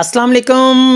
असलम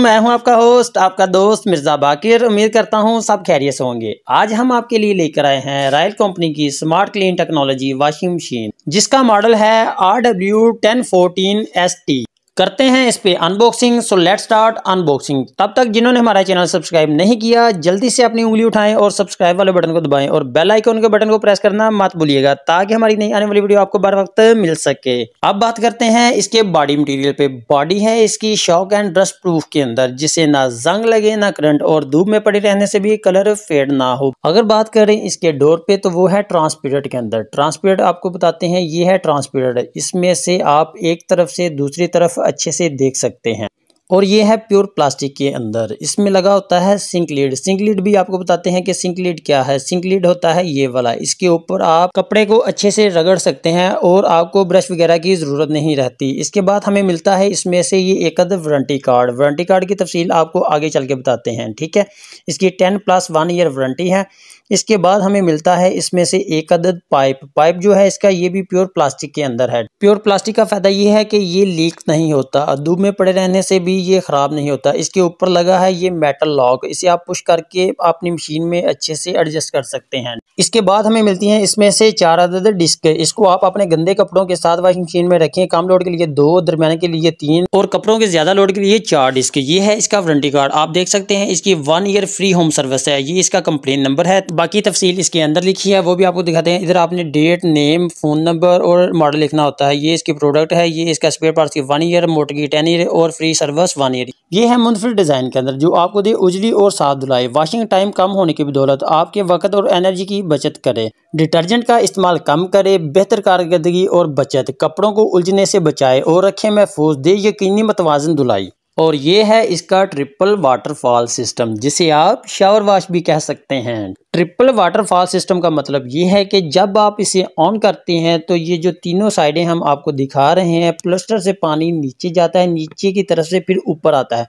मैं हूं आपका होस्ट आपका दोस्त मिर्ज़ा बाकिर उम्मीद करता हूं सब खैरियत से होंगे आज हम आपके लिए लेकर आए हैं रॉयल कंपनी की smart clean technology washing machine जिसका मॉडल है R W ten fourteen S T करते हैं इस पे unboxing so let start unboxing तब तक जिन्होंने हमारा चैनल सब्सक्राइब नहीं किया जल्दी से अपनी उंगली उठाएं और सब्सक्राइब वाले बटन को दबाएं और बेल आइकन के बटन को प्रेस करना मत भूलिएगा ताकि हमारी नई आने वाली वीडियो आपको बार वक्त मिल सके अब बात करते हैं इसके बॉडी मटीरियल पे बॉडी है इसकी शॉक एंड ड्रस्ट प्रूफ के अंदर जिसे ना जंग लगे ना करंट और धूप में पड़े रहने से भी कलर फेड ना हो अगर बात करें इसके डोर पे तो वो है ट्रांसपेरेंट के अंदर ट्रांसपेरेंट आपको बताते हैं ये है ट्रांसपेरेंट इसमें से आप एक तरफ से दूसरी तरफ अच्छे से देख सकते हैं और ये है प्योर प्लास्टिक के अंदर इसमें लगा होता है सिंक लीड सिंक लीड भी आपको बताते हैं कि सिंक लीड क्या है सिंक लीड होता है ये वाला इसके ऊपर आप कपड़े को अच्छे से रगड़ सकते हैं और आपको ब्रश वगैरह की ज़रूरत नहीं रहती इसके बाद हमें मिलता है इसमें से ये एक अद वारंटी कार्ड वारंटी कार्ड की तफसील आपको आगे चल के बताते हैं ठीक है इसकी ten plus one year warranty है इसके बाद हमें मिलता है इसमें से एक अदद पाइप पाइप जो है इसका ये भी प्योर प्लास्टिक के अंदर है प्योर प्लास्टिक का फायदा ये है कि ये लीक नहीं होता धूप में पड़े रहने से भी ये ख़राब नहीं होता इसके ऊपर लगा है ये मेटल लॉक इसे आप पुश करके अपनी मशीन में अच्छे से एडजस्ट कर सकते हैं इसके बाद हमें मिलती है इसमें से चार अदद डिस्क इसको आप अपने गंदे कपड़ों के साथ वाशिंग मशीन में रखें कम लोड के लिए दो दरमियाने के लिए तीन और कपड़ों के ज़्यादा लोड के लिए चार डिस्क ये है इसका वारंटी कार्ड आप देख सकते हैं इसकी one year free home service है ये इसका कंप्लेन नंबर है बाकी तफसील इसके अंदर लिखी है वो भी आपको दिखाते हैं इधर आपने डेट नेम फ़ोन नंबर और मॉडल लिखना होता है ये इसकी प्रोडक्ट है ये इसका स्पेयर पार्ट्स की वन ईयर मोटर की टेन ईयर और फ्री सर्विस वन ईयर ये है मुनफिर डिज़ाइन के अंदर जो आपको दे उजली और साफ धुलाई वाशिंग टाइम कम होने की बदौलत आपके वक्त और एनर्जी की बचत करे डिटर्जेंट का इस्तेमाल कम करे बेहतर कारकर्दगी और बचत कपड़ों को उलझने से बचाए और रखे महफूज दे यकीनी मतवाजन धुलाई और ये है इसका ट्रिपल वाटरफॉल सिस्टम जिसे आप शावर वाश भी कह सकते हैं ट्रिपल वाटरफॉल सिस्टम का मतलब ये है कि जब आप इसे ऑन करते हैं तो ये जो तीनों साइडें हम आपको दिखा रहे हैं प्लस्टर से पानी नीचे जाता है नीचे की तरफ से फिर ऊपर आता है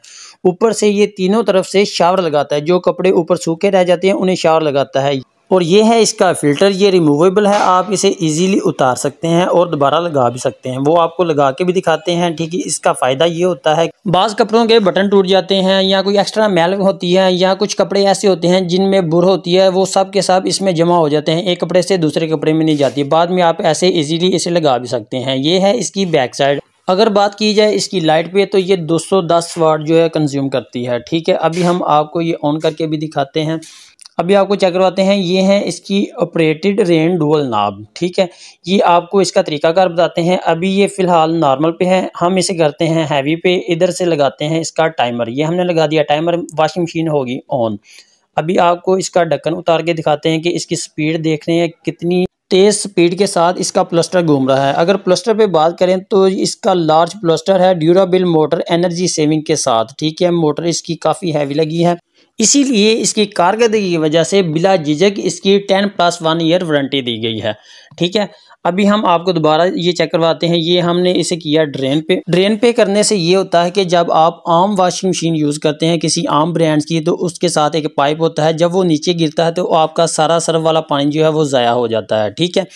ऊपर से ये तीनों तरफ से शावर लगाता है जो कपड़े ऊपर सूखे रह जाते हैं उन्हें शावर लगाता है और ये है इसका फ़िल्टर ये रिमूवेबल है आप इसे इजीली उतार सकते हैं और दोबारा लगा भी सकते हैं वो आपको लगा के भी दिखाते हैं ठीक है इसका फ़ायदा ये होता है बाज़ कपड़ों के बटन टूट जाते हैं या कोई एक्स्ट्रा मैल होती है या कुछ कपड़े ऐसे होते हैं जिनमें बुर होती है वो सब के सब इसमें जमा हो जाते हैं एक कपड़े से दूसरे कपड़े में नहीं जाती बाद में आप ऐसे ईजीली इसे लगा भी सकते हैं ये है इसकी बैक साइड अगर बात की जाए इसकी लाइट पे तो ये 210 वाट जो है कंज्यूम करती है ठीक है अभी हम आपको ये ऑन करके भी दिखाते हैं अभी आपको चेक करवाते हैं ये है इसकी ऑपरेटेड रेन डुअल नाब ठीक है ये आपको इसका तरीकाकार बताते हैं अभी ये फ़िलहाल नॉर्मल पे है हम इसे करते हैं हैवी पे इधर से लगाते हैं इसका टाइमर ये हमने लगा दिया टाइमर वाशिंग मशीन होगी ऑन अभी आपको इसका ढक्कन उतार के दिखाते हैं कि इसकी स्पीड देख रहे हैं कितनी तेज़ स्पीड के साथ इसका प्लस्टर घूम रहा है अगर प्लस्टर पे बात करें तो इसका लार्ज प्लस्टर है ड्यूराबिल मोटर एनर्जी सेविंग के साथ ठीक है मोटर इसकी काफ़ी हैवी लगी है इसीलिए इसकी कारकर्दगी की वजह से बिला झिझक इसकी ten plus one year warranty दी गई है ठीक है अभी हम आपको दोबारा ये चेक करवाते हैं ये हमने इसे किया ड्रेन पे ड्रेन पे करने से ये होता है कि जब आप आम वाशिंग मशीन यूज़ करते हैं किसी आम ब्रांड्स की तो उसके साथ एक पाइप होता है जब वो नीचे गिरता है तो आपका सारा सर्व वाला पानी जो है वो ज़ाया हो जाता है ठीक है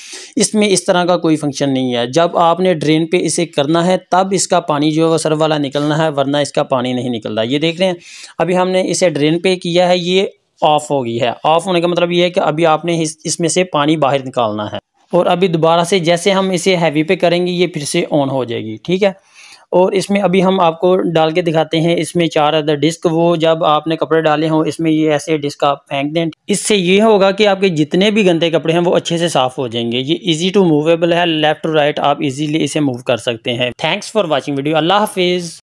इसमें इस तरह का कोई फंक्शन नहीं है जब आपने ड्रेन पर इसे करना है तब इसका पानी जो है वो सर्व वाला निकलना है वरना इसका पानी नहीं निकलता ये देख रहे हैं अभी हमने इसे ड्रेन पे किया है ये ऑफ़ हो गई है ऑफ़ होने का मतलब ये है कि अभी आपने इसमें से पानी बाहर निकालना है और अभी दोबारा से जैसे हम इसे हैवी पे करेंगे ये फिर से ऑन हो जाएगी ठीक है और इसमें अभी हम आपको डाल के दिखाते हैं इसमें चार अदर डिस्क वो जब आपने कपड़े डाले हों इसमें ये ऐसे डिस्क आप फेंक दें इससे ये होगा कि आपके जितने भी गंदे कपड़े हैं वो अच्छे से साफ हो जाएंगे ये इजी टू मूवेबल है लेफ्ट टू राइट आप इजीली इसे मूव कर सकते हैं थैंक्स फॉर वॉचिंग वीडियो अल्लाह हाफिज़